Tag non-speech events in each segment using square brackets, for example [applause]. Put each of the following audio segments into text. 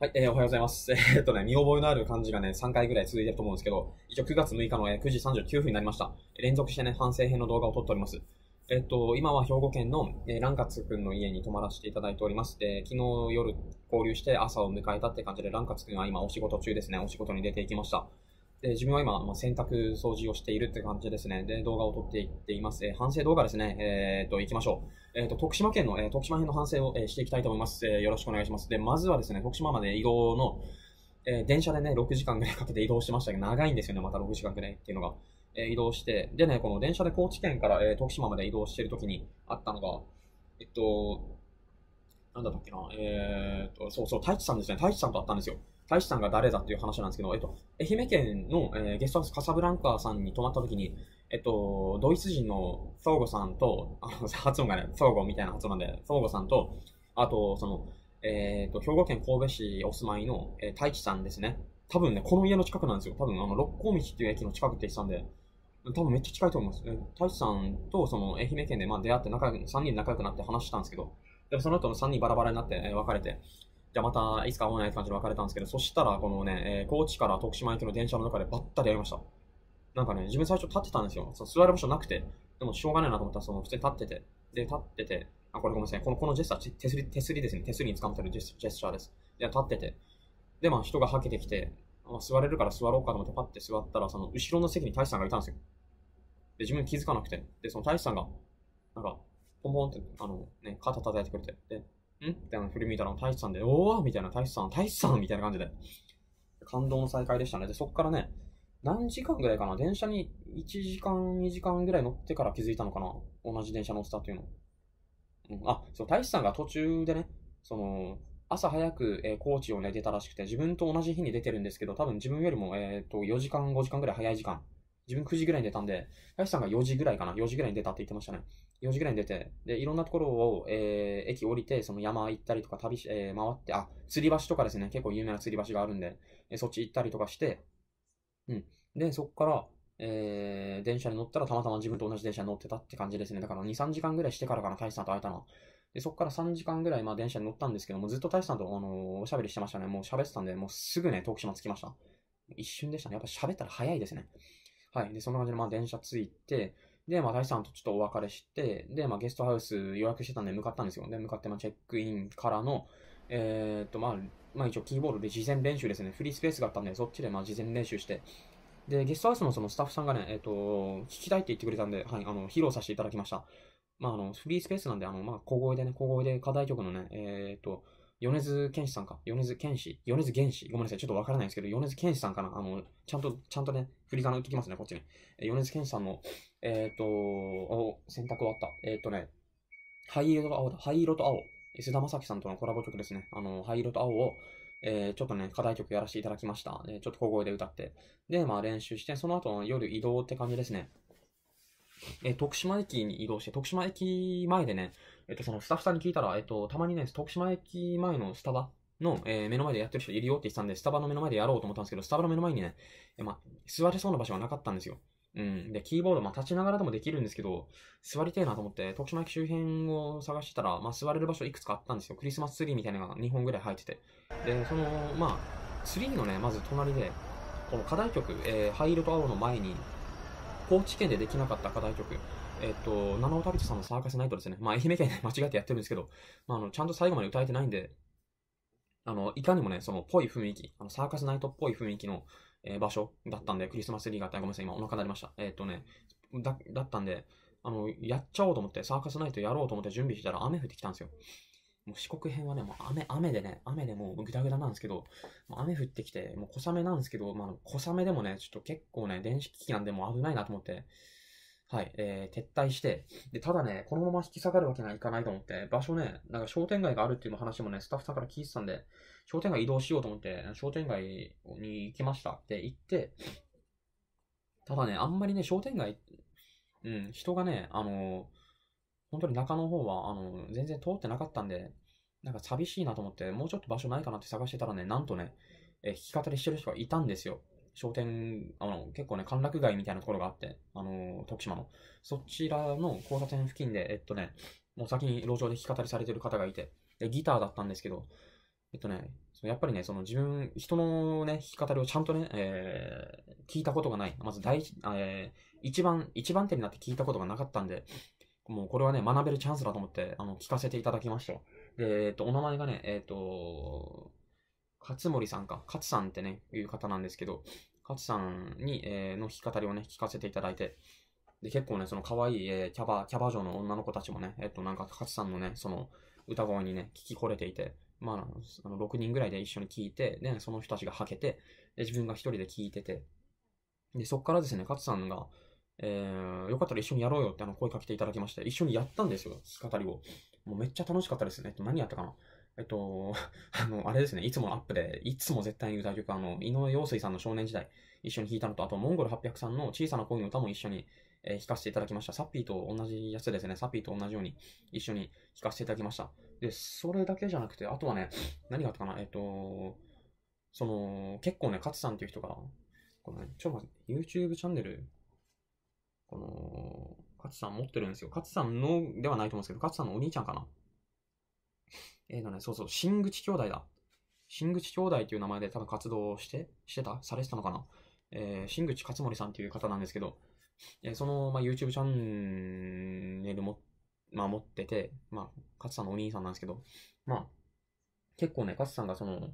はい、えー、おはようございます。[laughs] えー、っとね、見覚えのある感じがね、3回ぐらい続いてると思うんですけど、一応9月6日の、え9時39分になりました。連続してね、反省編の動画を撮っております。えー、っと、今は兵庫県の、えー、ランカツくんの家に泊まらせていただいております。で、昨日夜交流して朝を迎えたって感じで、ランカツくんは今お仕事中ですね、お仕事に出ていきました。で、自分は今、まあ、洗濯掃除をしているって感じですね。で、動画を撮っていっています。えー、反省動画ですね。えー、と、行きましょう。えっ、と、徳島県の、え徳島編の反省を、えしていきたいと思います、えよろしくお願いします。で、まずはですね、徳島まで移動の、え電車でね、6時間ぐらいかけて移動してましたけど、長いんですよね、また6時間ぐらいっていうのが。え移動して、でね、この電車で高知県から、え徳島まで移動してるときにあったのが、えっと、なんだったっけな、えー、っと、そうそう、太一さんですね、太一さんと会ったんですよ。大使さんが誰だっていう話なんですけど、えっと、愛媛県の、えー、ゲストハウスカサブランカさんに泊まった時に、えっと、ドイツ人のソーゴさんと、あの、発音がね、ソーゴみたいな発音なんで、ソーゴさんと、あと、その、えっ、と、兵庫県神戸市お住まいの、えー、大地さんですね。多分ね、この家の近くなんですよ。多分、あの、六甲道っていう駅の近くって言ってたんで、多分めっちゃ近いと思います。えー、大地さんと、その、愛媛県で、まあ、出会って仲良く、3人仲良くなって話したんですけど、でもその後の3人バラバラになって、えー、別れて、じゃあまたいつか会わないって感じで別れたんですけど、そしたらこのね、えー、高知から徳島行きの電車の中でばったり会いました。なんかね、自分最初立ってたんですよ。そ座る場所なくて。でもしょうがないなと思ったら、その普通に立ってて。で、立ってて、あ、これごめんなさい。このこのジェスチャー、手すり、手すりですね。手すりに掴まってるジェスチャーです。で、立ってて。で、まあ人がはけてきて、あ、座れるから座ろうかと思ってパッて座ったら、その後ろの席に大使さんがいたんですよ。で、自分気づかなくて。で、その大使さんが、なんか、ポンポンって、あの、ね、肩叩いてくれて。で、んみたいな振り向いたら、大志さんで、おーみたいな、大志さん、大志さんみたいな感じで。感動の再会でしたね。で、そっからね、何時間ぐらいかな電車に1時間、2時間ぐらい乗ってから気づいたのかな同じ電車乗ってたっていうの。うん、あ、そう、大志さんが途中でね、その、朝早く、えー、高知をね、出たらしくて、自分と同じ日に出てるんですけど、多分自分よりも、えっ、ー、と、4時間、5時間ぐらい早い時間。自分9時ぐらいに出たんで、林さんが4時ぐらいかな、4時ぐらいに出たって言ってましたね。4時ぐらいに出て、で、いろんなところを、えー、駅降りて、その山行ったりとか、旅し、えー、回って、あ、吊り橋とかですね、結構有名な吊り橋があるんで、えー、そっち行ったりとかして、うん。で、そっから、えー、電車に乗ったらたまたま自分と同じ電車に乗ってたって感じですね。だから2、3時間ぐらいしてからかな、大使さんと会えたので、そっから3時間ぐらい、まあ電車に乗ったんですけども、ずっと大使さんと、あのおしゃべりしてましたね。もう喋ってたんで、もうすぐね、徳島着きました。一瞬でしたね。やっぱ喋ったら早いですね。はい。で、そんな感じで、まあ電車着いて、で、まあ、大使さんとちょっとお別れして、で、まあ、ゲストハウス予約してたんで向かったんですよ。で、向かって、まあ、チェックインからの、えー、っと、まあ、まあ、一応キーボードで事前練習ですね。フリースペースがあったんで、そっちで、まあ、事前練習して、で、ゲストハウスのそのスタッフさんがね、えっ、ー、と、聞きたいって言ってくれたんで、はい、あの、披露させていただきました。まあ、あの、フリースペースなんで、あの、まあ、小声でね、小声で課題曲のね、えっ、ー、と、米津玄師さんか、米津玄師、米津玄師、ごめんなさい、ちょっとわからないんですけど、米津玄師さんかな、あの、ちゃんと、ちゃんとね、振り仮名打ってきますね、こっちね。米津玄師さんの、えっ、ー、と、お、洗濯終わった。えっ、ー、とね、灰色と青だ。灰色と青。菅田将暉さんとのコラボ曲ですね。あの、灰色と青を、えー、ちょっとね、課題曲やらせていただきました。えちょっと小声で歌って。で、まあ練習して、その後の夜移動って感じですね。え徳島駅に移動して、徳島駅前でね、えっ、と、そのスタッフさんに聞いたら、えっ、と、たまにね、徳島駅前のスタバの、えー、目の前でやってる人いるよって言ってたんで、スタバの目の前でやろうと思ったんですけど、スタバの目の前にね、えまあ、座れそうな場所がなかったんですよ。うん。で、キーボード、まあ、立ちながらでもできるんですけど、座りてえなと思って、徳島駅周辺を探してたら、まあ、座れる場所いくつかあったんですよ。クリスマスツリーみたいなのが2本ぐらい入ってて。で、その、まあ、ツリーのね、まず隣で、この課題曲、えー、灰色と青の前に、高知県でできなかった課題曲、えっ、と、七尾旅人さんのサーカスナイトですね。まあ、愛媛県で [laughs] 間違えてやってるんですけど、まあ、あの、ちゃんと最後まで歌えてないんで、あの、いかにもね、その、ぽい雰囲気、あの、サーカスナイトっぽい雰囲気の、え場所だったんで、クリスマスツリーがあったごめんなさい、今お腹鳴りました。えっ、ー、とねだ、だったんで、あの、やっちゃおうと思って、サーカスナイトやろうと思って準備したら雨降ってきたんですよ。もう四国編はね、もう雨、雨でね、雨でもうグダグダなんですけど、雨降ってきて、もう小雨なんですけど、まあ、小雨でもね、ちょっと結構ね、電子機器なんでも危ないなと思って、はい、えー、撤退して、で、ただね、このまま引き下がるわけにはいかないと思って、場所ね、なんか商店街があるっていう話もね、スタッフさんから聞いてたんで、商店街移動しようと思って、商店街に行きました。で、行って、ただね、あんまりね、商店街、うん、人がね、あの、本当に中の方は、あの、全然通ってなかったんで、なんか寂しいなと思って、もうちょっと場所ないかなって探してたらね、なんとね、え弾き語りしてる人がいたんですよ。商店、あの、結構ね、歓楽街みたいなところがあって、あの、徳島の。そちらの交差点付近で、えっとね、もう先に路上で弾き語りされてる方がいて、で、ギターだったんですけど、えっとね、やっぱりね、その自分、人のね、弾き語りをちゃんとね、えー、聞いたことがない。まず第一、えー、一番、一番手になって聞いたことがなかったんで、もうこれはね、学べるチャンスだと思って、あの、聞かせていただきました。で、えっと、お名前がね、えっと、勝森さんか、勝さんってね、いう方なんですけど、勝さんに、えー、の弾き語りをね、聞かせていただいて、で、結構ね、その可愛い、えー、キャバ、キャバ嬢の女の子たちもね、えっと、なんか、勝さんのね、その、歌声にね、聞き惚れていて、まあ、あの6人ぐらいで一緒に聴いて、で、その人たちがはけて、で、自分が一人で聴いてて、で、そっからですね、勝さんが、えー、よかったら一緒にやろうよってあの声かけていただきまして、一緒にやったんですよ、弾き語りを。もうめっちゃ楽しかったですね。何やったかなえっと、[laughs] あの、あれですね、いつものアップで、いつも絶対に歌う曲、あの、井上陽水さんの少年時代、一緒に弾いたのと、あと、モンゴル800さんの小さな恋の歌も一緒に、えー、弾かせていただきました。サッピーと同じやつですね、サッピーと同じように一緒に弾かせていただきました。で、それだけじゃなくて、あとはね、何があったかな、えっと、その、結構ね、勝さんっていう人が、このね、ちょっと待って、YouTube チャンネル、この、勝さん持ってるんですよ。勝さんの、ではないと思うんですけど、勝さんのお兄ちゃんかなえっ、ー、とね、そうそう、新口兄弟だ。新口兄弟という名前で多分活動して、してたされてたのかなえー、新口勝森さんという方なんですけど、えー、その、まあ、YouTube チャンネルも、まあ、持ってて、まあ、勝さんのお兄さんなんですけど、まあ、結構ね、勝さんがその、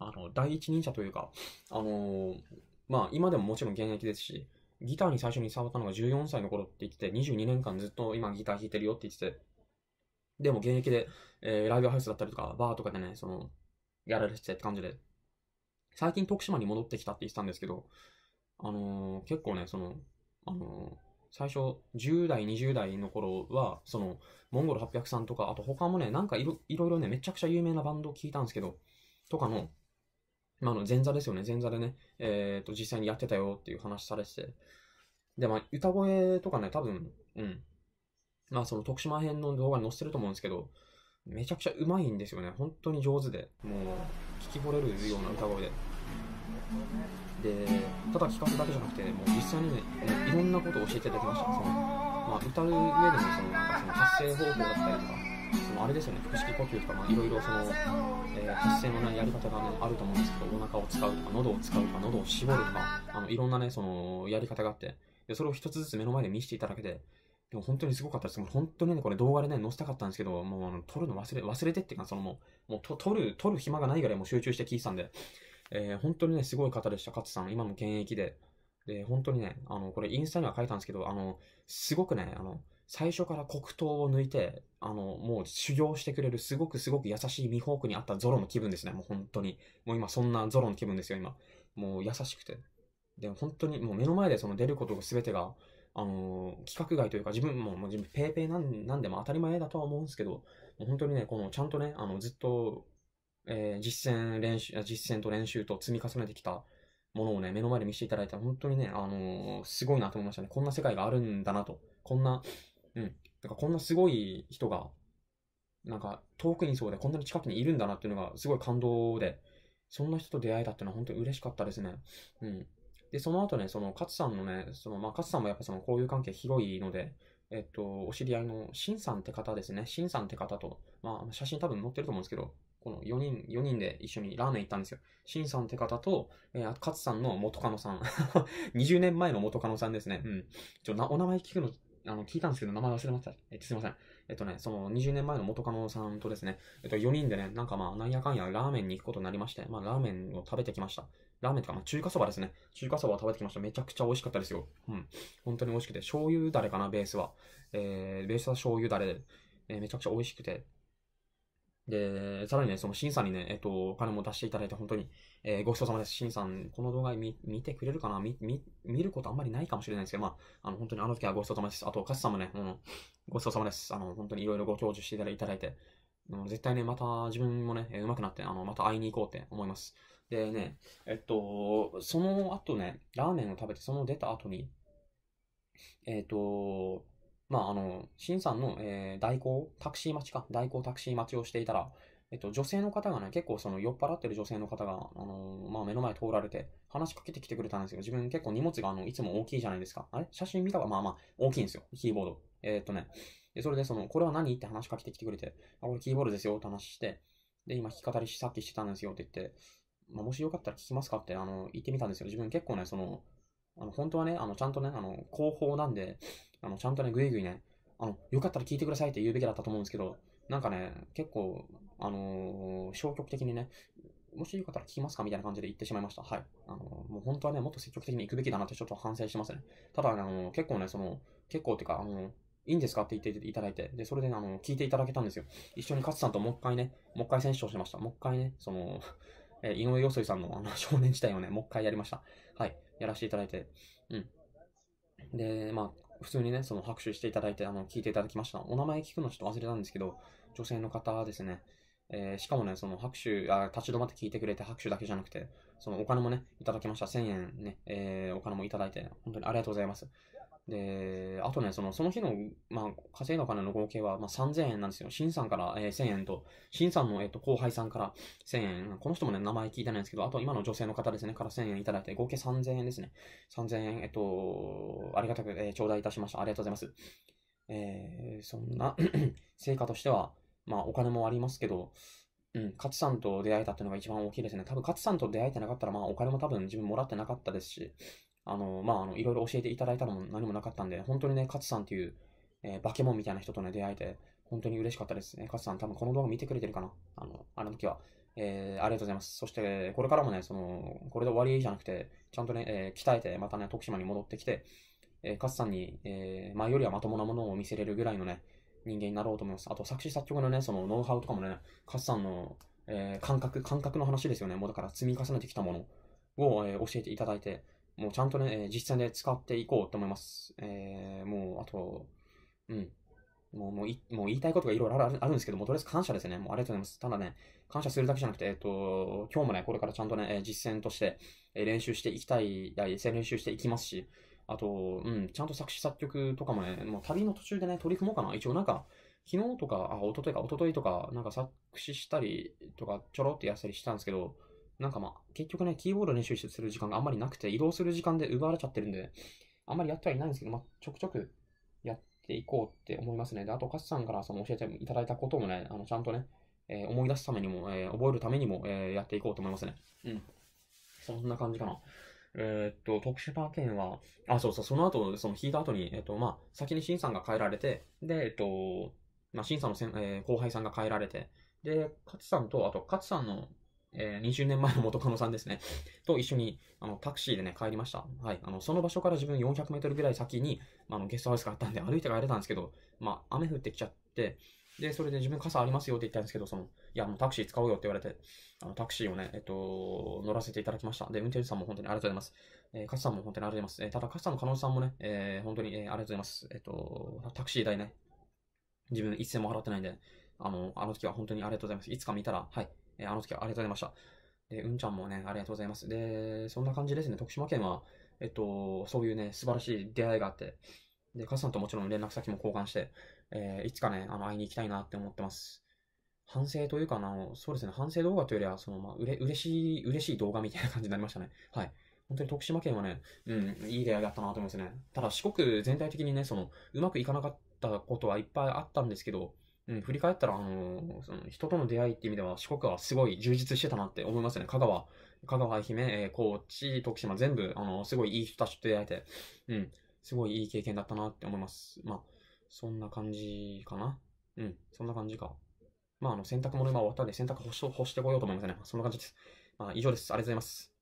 あの、第一人者というか、あのー、まあ、今でももちろん現役ですし、ギターに最初に触ったのが14歳の頃って言ってて、22年間ずっと今ギター弾いてるよって言ってて、でも現役で、えー、ライブハウスだったりとか、バーとかでね、その、やられててって感じで、最近徳島に戻ってきたって言ってたんですけど、あのー、結構ね、その、あのー、最初、10代、20代の頃は、その、モンゴル800さんとか、あと他もね、なんかいろいろね、めちゃくちゃ有名なバンドを聞いたんですけど、とかの、まあ、の、前座ですよね、前座でね、えっ、と、実際にやってたよっていう話されてて、で、まあ、歌声とかね、多分、うん、まあその徳島編の動画に載せてると思うんですけど、めちゃくちゃうまいんですよね。本当に上手で、もう聞き惚れるような歌声で。で、ただ聞かすだけじゃなくて、もう実際にね、いろんなことを教えていただきました。そのまあ、歌う上でもそのなんかその発声方法だったりとか、そのあれですよね、腹式呼吸とか、まあ、いろいろその、えー、発声の、ないやり方が、ね、あると思うんですけど、お腹を使うとか、喉を使うとか、喉を絞るとか、あのいろんなね、そのやり方があって、でそれを一つずつ目の前で見せていただけて、でも本当にすごかったです。もう本当にね、これ動画でね、載せたかったんですけど、もうあの撮るの忘れ、忘れてっていうか、そのもう、もう撮る、撮る暇がないぐらいもう集中して聞いてたんで、えー、本当にね、すごい方でした、勝さん。今も現役で。で、本当にね、あの、これインスタには書いたんですけど、あの、すごくね、あの、最初から黒糖を抜いて、あの、もう修行してくれる、すごくすごく優しいミホークにあったゾロの気分ですね、もう本当に。もう今そんなゾロの気分ですよ、今。もう優しくて。で、本当にもう目の前でその出ることが全てが、あの、規格外というか、自分も、もう自分、ペーペーなんなんでも当たり前だとは思うんですけど、もう本当にね、この、ちゃんとね、あの、ずっと、えー、実践練習、実践と練習と積み重ねてきたものをね、目の前で見せていただいたら、本当にね、あのー、すごいなと思いましたね。こんな世界があるんだなと。こんな、うん。だからこんなすごい人が、なんか、遠くにそうで、こんなに近くにいるんだなっていうのが、すごい感動で、そんな人と出会えたっていうのは本当に嬉しかったですね。うん。で、その後ね、その勝さんのね、そのまあ勝さんもやっぱその交友関係広いので、えっと、お知り合いのシンさんって方ですね、シンさんって方と、まあ写真多分載ってると思うんですけど、この4人、4人で一緒にラーメン行ったんですよ。シンさんって方と、えー、勝さんの元カノさん。20 [laughs] 年前の元カノさんですね。うん。ちょ、な、お名前聞くの、あの、聞いたんですけど、名前忘れました。えっと、すいません。えっとね、その20年前の元カノさんとですね、えっと、4人でね、なんかまあ、なんやかんやラーメンに行くことになりまして、まあ、ラーメンを食べてきました。ラーメンとか、まあ、中華そばですね。中華そばを食べてきました。めちゃくちゃ美味しかったですよ。うん。本当に美味しくて。醤油だれかな、ベースは。えー、ベースは醤油だれで、えー、めちゃくちゃ美味しくて。で、さらにね、その、シンさんにね、えっと、お金も出していただいて、本当に、えー、ごちそうさまです。シンさん、この動画見見てくれるかな見、見、見ることあんまりないかもしれないですけど、まあ、あの、本当にあの時はごちそうさまです。あと、カスさんもね、うん、ごちそうさまです。あの、本当にいろいろご教授していただいて、うん、絶対ね、また自分もね、上手くなって、あの、また会いに行こうって思います。でね、えっと、その後ね、ラーメンを食べて、その出た後に、えっと、まあ、あの、シンさんの、えー、代行、タクシー待ちか、代行タクシー待ちをしていたら、えっと、女性の方がね、結構その酔っ払ってる女性の方が、あのー、まあ、目の前通られて、話しかけてきてくれたんですよ。自分結構荷物があの、いつも大きいじゃないですか。あれ写真見たら、まあまあ、大きいんですよ、キーボード。えー、っとね、でそれでその、これは何って話しかけてきてくれて、あ、これキーボードですよって話して、で、今弾き語りしさっきしてたんですよって言って、まあ、もしよかったら聞きますかって、あの、言ってみたんですよ。自分結構ね、その、あの、本当はね、あの、ちゃんとね、あの、広報なんで、あの、ちゃんとね、ぐいぐいね、あの、よかったら聞いてくださいって言うべきだったと思うんですけど、なんかね、結構、あのー、消極的にね、もしよかったら聞きますかみたいな感じで言ってしまいました。はい。あのー、もう本当はね、もっと積極的に行くべきだなってちょっと反省してますね。ただ、ね、あのー、結構ね、その、結構っていうか、あのいいんですかって言っていただいて、で、それで、ね、あの、聞いていただけたんですよ。一緒に勝さんともう一回ね、もう一回選手をしてました。もう一回ね、そのえー、井上陽水さんの [laughs] あの少年時代をね、もう一回やりました。はい。やらせていただいて。うん。で、まあ、普通にね、その拍手していただいて、あの、聞いていただきました。お名前聞くのちょっと忘れたんですけど、女性の方ですね。えー、しかもね、その拍手あ、立ち止まって聞いてくれて拍手だけじゃなくて、そのお金もね、いただきました。1000円ね、えー、お金もいただいて、本当にありがとうございます。で、あとね、その、その日の、まあ、稼いだお金の合計は、まあ、3000円なんですよ。新さんから、えー、1000円と、新さんの、えっ、ー、と、後輩さんから1000円。この人もね、名前聞いてないんですけど、あと今の女性の方ですね、から1000円いただいて、合計3000円ですね。3000円、えっ、ー、と、ありがたく、えー、頂戴いたしました。ありがとうございます。えー、そんな [clears throat] 成果としては、まあ、お金もありますけど、うん、勝さんと出会えたっていうのが一番大きいですね。多分、勝さんと出会えてなかったら、まあ、お金も多分自分もらってなかったですし、あの、まあ、あの、いろいろ教えていただいたのも何もなかったんで、本当にね、ツさんっていう、えー、バケモンみたいな人とね、出会えて、本当に嬉しかったですね。勝さん、多分この動画見てくれてるかなあの、あの時は。えー、ありがとうございます。そして、これからもね、その、これで終わりじゃなくて、ちゃんとね、えー、鍛えて、またね、徳島に戻ってきて、えー、勝さんに、えー、前よりはまともなものを見せれるぐらいのね、人間になろうと思います。あと、作詞作曲のね、その、ノウハウとかもね、ツさんの、えー、感覚、感覚の話ですよね。もうだから、積み重ねてきたものを、えー、教えていただいて、もうちゃんとね、実践で使っていこうと思います。えー、もう、あと、うん。もう、もうい、もう言いたいことがいろいろあるんですけども、とりあえず感謝ですね。もうありがとうございます。ただね、感謝するだけじゃなくて、えっ、と、今日もね、これからちゃんとね、え実践として、え練習していきたい、練習していきますし、あと、うん、ちゃんと作詞作曲とかもね、もう旅の途中でね、取り組もうかな。一応なんか、昨日とか、あ、一昨日か、一昨日とか、なんか作詞したりとか、ちょろっとやったりしたんですけど、なんかまあ、結局ね、キーボード練習する時間があんまりなくて、移動する時間で奪われちゃってるんで、あんまりやってはいないんですけど、まあ、ちょくちょくやっていこうって思いますね。で、あと、カスさんからその教えていただいたこともね、あのちゃんとね、えー、思い出すためにも、えー、覚えるためにも、えー、やっていこうと思いますね。うん。そんな感じかな。えっと、徳島県は、あ、そうそう、その後、その引いた後に、えっと、まあ、先に新さんが帰られて、で、えっと、まあ、新さんのせん、え後輩さんが帰られて、で、勝さんと、あと、勝さんのえー、20年前の元カノさんですね、と一緒にあのタクシーでね、帰りました。はい。あの、その場所から自分400メートルぐらい先に、まあ、のゲストハウスがあったんで歩いて帰れたんですけど、まあ、雨降ってきちゃって、で、それで自分傘ありますよって言ったんですけど、その、いや、もうタクシー使おうよって言われて、あのタクシーをね、えっと、乗らせていただきました。で、運転手さんも本当にありがとうございます。えー、カスさんも本当にありがとうございます。えー、ただ、カスさんの可能さんもね、えー、本当に、えー、ありがとうございます。えっと、タクシー代ね、自分一銭も払ってないんで、あの、あの時は本当にありがとうございます。いつか見たら、はい、えー、あの時はありがとうございました。で、うんちゃんもね、ありがとうございます。で、そんな感じですね。徳島県は、えっと、そういうね、素晴らしい出会いがあって、で、カスさんともちろん連絡先も交換して、えー、いつかね、あの、会いに行きたいなって思ってます。反省というかな、そうですね、反省動画というよりは、その、まあ、うれ、嬉しい、嬉しい動画みたいな感じになりましたね。はい。本当に徳島県はね、うん、いい出会いだったなと思いますね。ただ四国全体的にね、その、うまくいかなかったことはいっぱいあったんですけど、うん、振り返ったら、あのその人との出会いっていう意味では、四国はすごい充実してたなって思いますね。香川、香川、愛媛、えー、高知、徳島、全部、あのすごいいい人たちと出会えて、うん、すごいいい経験だったなって思います。まあ、そんな感じかな。うん、そんな感じか。まあ、あの、洗濯物今終わったんで、洗濯干し干してこようと思いますね。そんな感じです。まあ、以上です。ありがとうございます。